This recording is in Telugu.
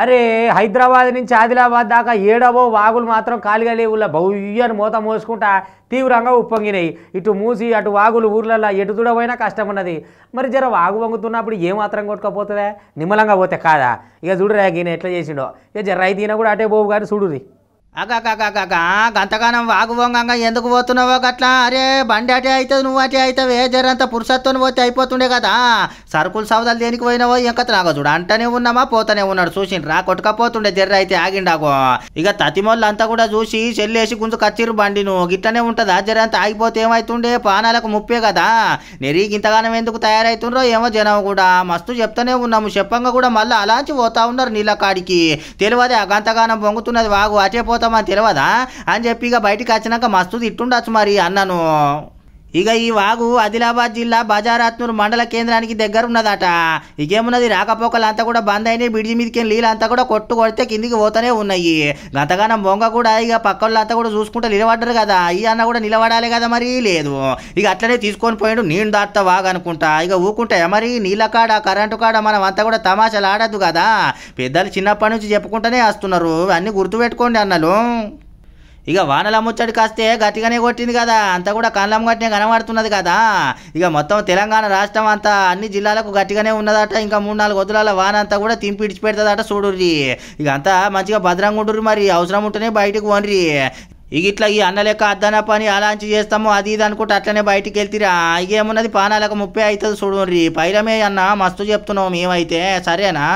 అరే హైదరాబాద్ నుంచి ఆదిలాబాద్ దాకా ఏడవో వాగులు మాత్రం ఖాళీగా లేవులా భవ్యను మూత మోసుకుంటా తీవ్రంగా ఉప్పొంగినాయి ఇటు మూసి అటు వాగులు ఊర్లలో ఎటు చూడబోయినా కష్టం ఉన్నది మరి జర వాగు వంగుతున్నప్పుడు ఏమాత్రం కొట్టుకపోతుందా నిమ్మలంగా పోతే కాదా ఇక చూడరా ఈయన ఎట్లా చేసిండో ఇక జర రైతీన కూడా అటే పోవు కానీ చూడురి గంతగానం వాగువంగంగా ఎందుకు పోతున్నావో గట్లా అరే బండి అటే అవుతుంది నువ్వు అటే అవుతావే జరంత పురుషత్వం పోతే అయిపోతుండే కదా సరుకులు సౌదాలు దేనికి పోయినావో ఇంకా నాకు చూడు అంటనే ఉన్నామా పోతానే ఉన్నాడు రా కొట్టుకపోతుండే జర్ర అయితే ఆగిండాగో ఇక తతిమోళ్ళు అంతా కూడా చూసి చెల్లేసి గుంజు కచ్చిరు బండి నువ్వు గిట్టనే ఉంటుందా జరంత ఆగిపోతే ఏమైతుండే పానాలకు ముప్పే కదా నెరీ గింతగానం ఎందుకు తయారైతుండ్రో ఏమో జనం కూడా మస్తు చెప్తానే ఉన్నాము చెప్పంగా కూడా మళ్ళీ అలాంచి పోతా ఉన్నారు నీళ్ళ కాడికి తెలియదే గంతగానం పొంగుతున్నది వాగు అటే పోతామా తెలియదా అని చెప్పి ఇక బయటకు వచ్చినాక మస్తు తిట్టుండొచ్చు మరి అన్నాను ఇక ఈ వాగు ఆదిలాబాద్ జిల్లా బజారాత్నూరు మండల కేంద్రానికి దగ్గర ఉన్నదట ఇకేమున్నది రాకపోకలు అంతా కూడా బంద్ అయినాయి బ్రిడ్జి మీదకి నీళ్ళు అంతా కూడా కొట్టు కొడితే కిందికి పోతూనే ఉన్నాయి గతగానం బొంగ కూడా ఇక పక్కళ్ళు అంతా కూడా చూసుకుంటే నిలబడ్డరు కదా ఈ అన్న కూడా నిలబడాలి కదా మరి లేదు ఇక అట్లనే తీసుకొని పోయాడు నీళ్ళు దాటతా వాగు అనుకుంటా ఇక ఊకుంటే మరి నీళ్ళ కాడ కరెంటు కాడ మనం అంతా కూడా తమాషాలు ఆడద్దు కదా పెద్దలు చిన్నప్పటి నుంచి చెప్పుకుంటూనే వస్తున్నారు అన్నీ గుర్తుపెట్టుకోండి అన్నలు ఇక వానల ముచ్చటి కాస్తే గట్టిగానే కొట్టింది కదా అంతా కూడా కళ్ళం గట్టినే కనబడుతున్నది కదా ఇక మొత్తం తెలంగాణ రాష్ట్రం అంతా అన్ని జిల్లాలకు గట్టిగానే ఉన్నదట ఇంకా మూడు నాలుగు వదులాల వాన అంతా కూడా తింపి పెడతాదట చూడుర్రి ఇక అంతా మంచిగా భద్రంగా ఉండరు మరి అవసరం ఉంటేనే బయటకు వనరి ఇక ఇట్లా ఈ అన్న లెక్క అద్దన పని అలాంచి చేస్తాము అది ఇది అనుకుంటే అట్లనే బయటికి వెళ్తిరా ఇక ఏమున్నది పానాలకు ముప్పై అవుతుంది చూడుర్రి పైలమే అన్న మస్తు చెప్తున్నాం మేమైతే సరేనా